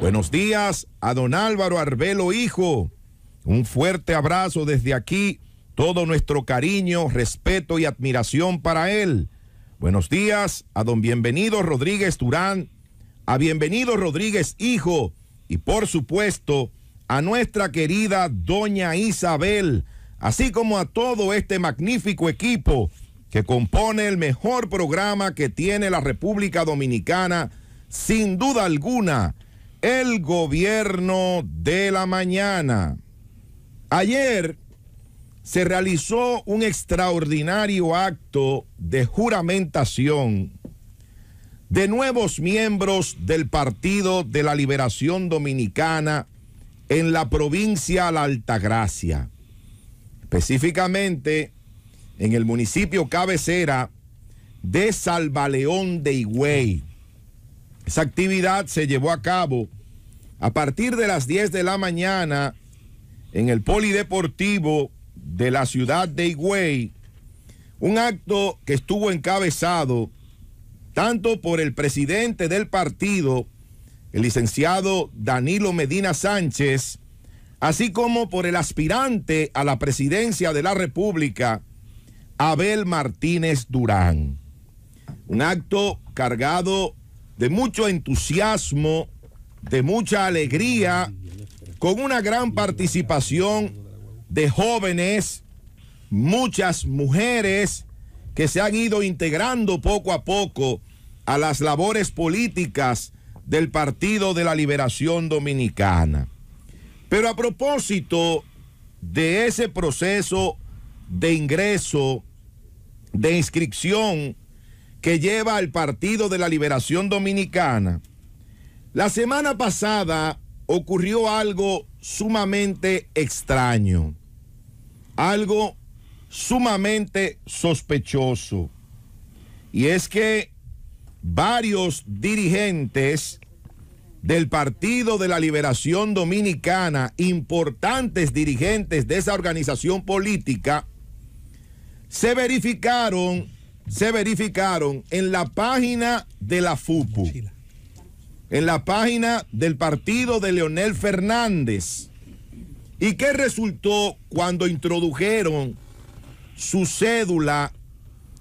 Buenos días a don Álvaro Arbelo Hijo. Un fuerte abrazo desde aquí. Todo nuestro cariño, respeto y admiración para él. Buenos días a don Bienvenido Rodríguez Durán, a Bienvenido Rodríguez Hijo y por supuesto a nuestra querida doña Isabel, así como a todo este magnífico equipo que compone el mejor programa que tiene la República Dominicana, sin duda alguna el gobierno de la mañana. Ayer se realizó un extraordinario acto de juramentación de nuevos miembros del Partido de la Liberación Dominicana en la provincia de La Altagracia, específicamente en el municipio cabecera de Salvaleón de Higüey. Esa actividad se llevó a cabo a partir de las 10 de la mañana en el Polideportivo de la ciudad de Higüey, un acto que estuvo encabezado tanto por el presidente del partido, el licenciado Danilo Medina Sánchez, así como por el aspirante a la presidencia de la República, Abel Martínez Durán. Un acto cargado de mucho entusiasmo, de mucha alegría, con una gran participación de jóvenes, muchas mujeres que se han ido integrando poco a poco a las labores políticas del Partido de la Liberación Dominicana. Pero a propósito de ese proceso de ingreso, de inscripción que lleva al Partido de la Liberación Dominicana. La semana pasada ocurrió algo sumamente extraño, algo sumamente sospechoso, y es que varios dirigentes del Partido de la Liberación Dominicana, importantes dirigentes de esa organización política, se verificaron se verificaron en la página de la FUPU, en la página del partido de Leonel Fernández. ¿Y qué resultó cuando introdujeron su cédula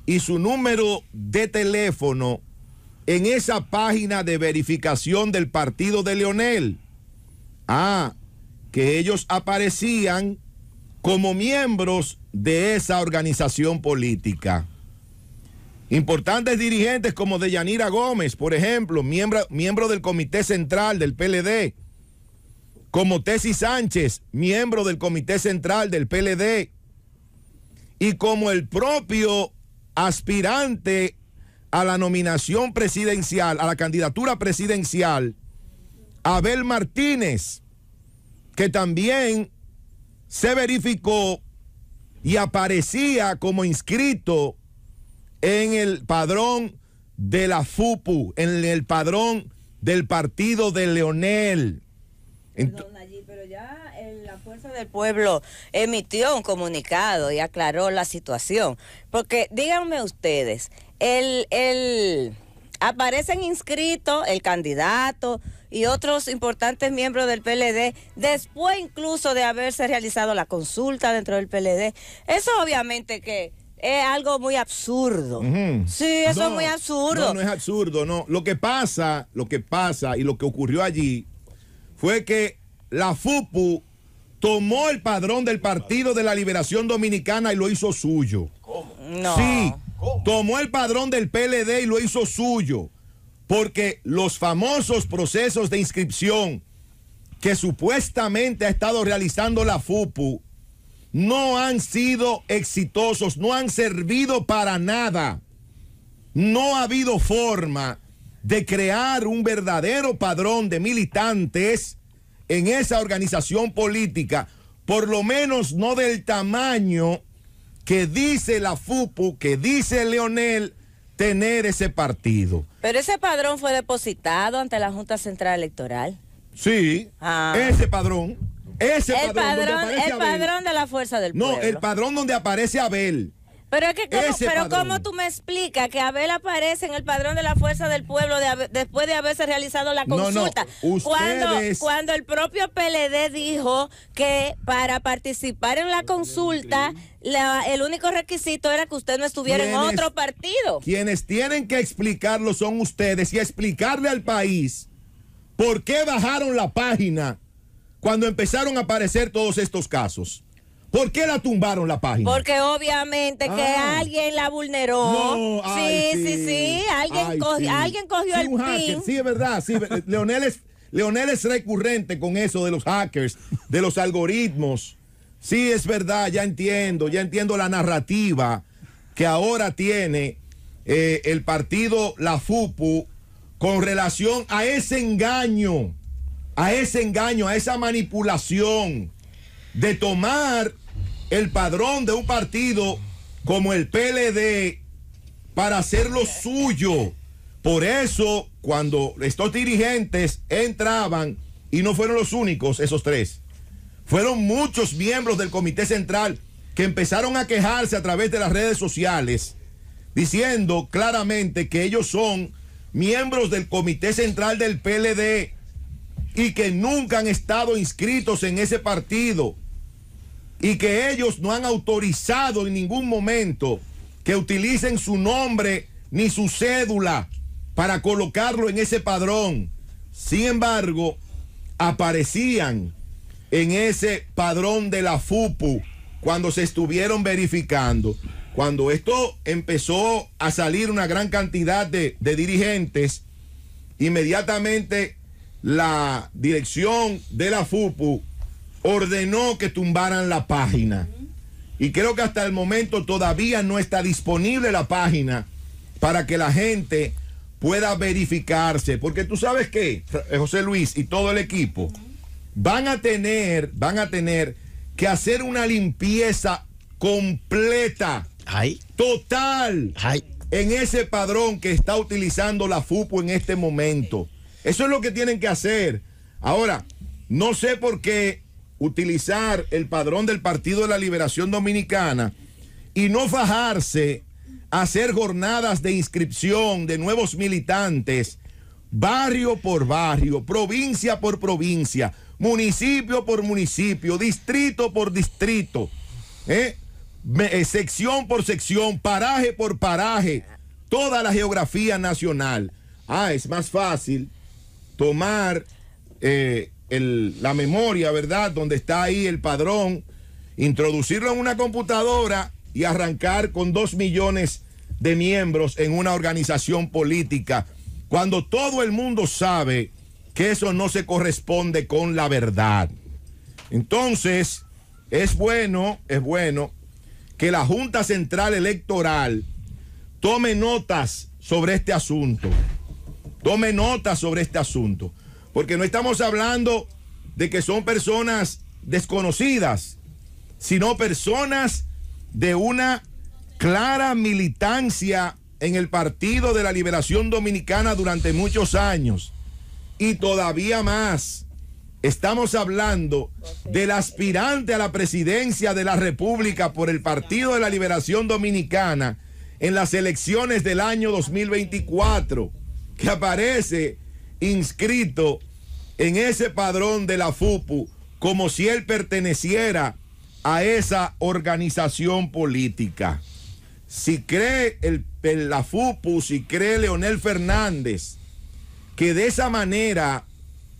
y su número de teléfono en esa página de verificación del partido de Leonel? Ah, que ellos aparecían como miembros de esa organización política. Importantes dirigentes como Deyanira Gómez, por ejemplo, miembro, miembro del Comité Central del PLD, como Tesi Sánchez, miembro del Comité Central del PLD, y como el propio aspirante a la nominación presidencial, a la candidatura presidencial, Abel Martínez, que también se verificó y aparecía como inscrito en el padrón de la FUPU, en el padrón del partido de Leonel. Perdón, allí, pero ya la Fuerza del Pueblo emitió un comunicado y aclaró la situación. Porque díganme ustedes, el, el, aparecen inscritos el candidato y otros importantes miembros del PLD, después incluso de haberse realizado la consulta dentro del PLD. Eso obviamente que es algo muy absurdo. Sí, eso es muy absurdo. No, no es absurdo, no. Lo que pasa, lo que pasa y lo que ocurrió allí fue que la FUPU tomó el padrón del Partido de la Liberación Dominicana y lo hizo suyo. Sí, tomó el padrón del PLD y lo hizo suyo. Porque los famosos procesos de inscripción que supuestamente ha estado realizando la FUPU no han sido exitosos, no han servido para nada. No ha habido forma de crear un verdadero padrón de militantes en esa organización política, por lo menos no del tamaño que dice la FUPU, que dice Leonel, tener ese partido. Pero ese padrón fue depositado ante la Junta Central Electoral. Sí, ah. ese padrón el padrón, el padrón de la fuerza del pueblo. No, el padrón donde aparece Abel. Pero es que, ¿cómo, pero tú me explicas que Abel aparece en el padrón de la fuerza del pueblo después de haberse realizado la consulta? Cuando, cuando el propio PLD dijo que para participar en la consulta, el único requisito era que usted no estuviera en otro partido. Quienes tienen que explicarlo son ustedes y explicarle al país por qué bajaron la página cuando empezaron a aparecer todos estos casos? ¿Por qué la tumbaron la página? Porque obviamente que ah. alguien la vulneró. sí, sí, sí, Alguien, cogió, Alguien el Sí, es verdad. Sí, Leonel, es, es recurrente con eso de los hackers, de los algoritmos. Sí, es verdad, ya entiendo, ya entiendo la narrativa que ahora tiene eh, el partido La FUPU con relación a ese engaño a ese engaño, a esa manipulación de tomar el padrón de un partido como el PLD para hacerlo suyo. Por eso, cuando estos dirigentes entraban, y no fueron los únicos esos tres, fueron muchos miembros del Comité Central que empezaron a quejarse a través de las redes sociales, diciendo claramente que ellos son miembros del Comité Central del PLD y que nunca han estado inscritos en ese partido y que ellos no han autorizado en ningún momento que utilicen su nombre ni su cédula para colocarlo en ese padrón. Sin embargo, aparecían en ese padrón de la FUPU cuando se estuvieron verificando. Cuando esto empezó a salir una gran cantidad de, dirigentes, inmediatamente la dirección de la FUPU ordenó que tumbaran la página. Y creo que hasta el momento todavía no está disponible la página para que la gente pueda verificarse. Porque tú sabes que eh, José Luis y todo el equipo van a tener, van a tener que hacer una limpieza completa, total, en ese padrón que está utilizando la FUPU en este momento. Eso es lo que tienen que hacer. Ahora, no sé por qué utilizar el padrón del Partido de la Liberación Dominicana y no fajarse a hacer jornadas de inscripción de nuevos militantes, barrio por barrio, provincia por provincia, municipio por municipio, distrito por distrito, ¿eh? Eh, sección por sección, paraje por paraje, toda la geografía nacional. Ah, es más fácil tomar eh, la memoria, ¿verdad? Donde está ahí el padrón, introducirlo en una computadora y arrancar con dos millones de miembros en una organización política, cuando todo el mundo sabe que eso no se corresponde con la verdad. Entonces, es bueno, es bueno que la Junta Central Electoral tome notas sobre este asunto. Tome nota sobre este asunto, porque no estamos hablando de que son personas desconocidas, sino personas de una clara militancia en el Partido de la Liberación Dominicana durante muchos años y todavía más. Estamos hablando del aspirante a la presidencia de la República por el Partido de la Liberación Dominicana en las elecciones del año 2024 que aparece inscrito en ese padrón de la FUPU como si él perteneciera a esa organización política. Si cree el, la FUPU, si cree Leonel Fernández, que de esa manera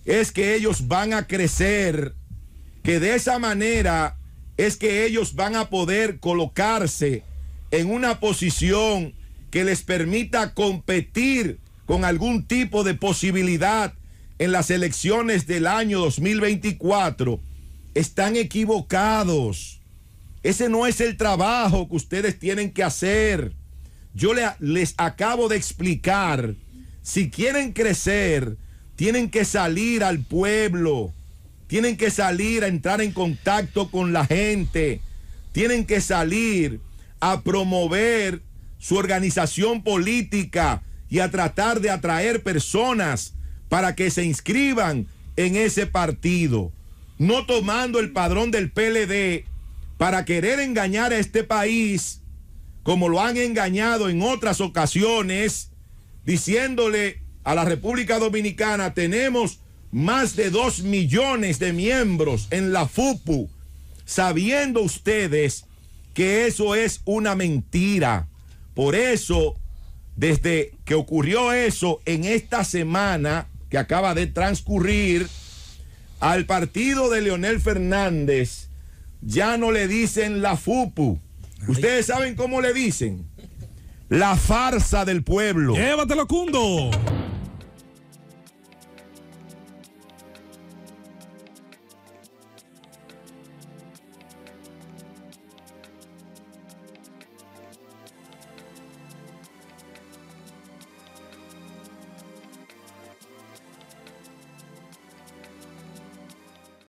es que ellos van a crecer, que de esa manera es que ellos van a poder colocarse en una posición que les permita competir con algún tipo de posibilidad en las elecciones del año 2024 están equivocados. Ese no es el trabajo que ustedes tienen que hacer. Yo les acabo de explicar, si quieren crecer, tienen que salir al pueblo, tienen que salir a entrar en contacto con la gente, tienen que salir a promover su organización política, y a tratar de atraer personas para que se inscriban en ese partido, no tomando el padrón del PLD para querer engañar a este país como lo han engañado en otras ocasiones, diciéndole a la República Dominicana, tenemos más de dos millones de miembros en la FUPU, sabiendo ustedes que eso es una mentira. Por eso desde que ocurrió eso en esta semana que acaba de transcurrir, al partido de Leonel Fernández ya no le dicen la FUPU. Ustedes saben cómo le dicen. La farsa del pueblo. Llévatelo, Cundo.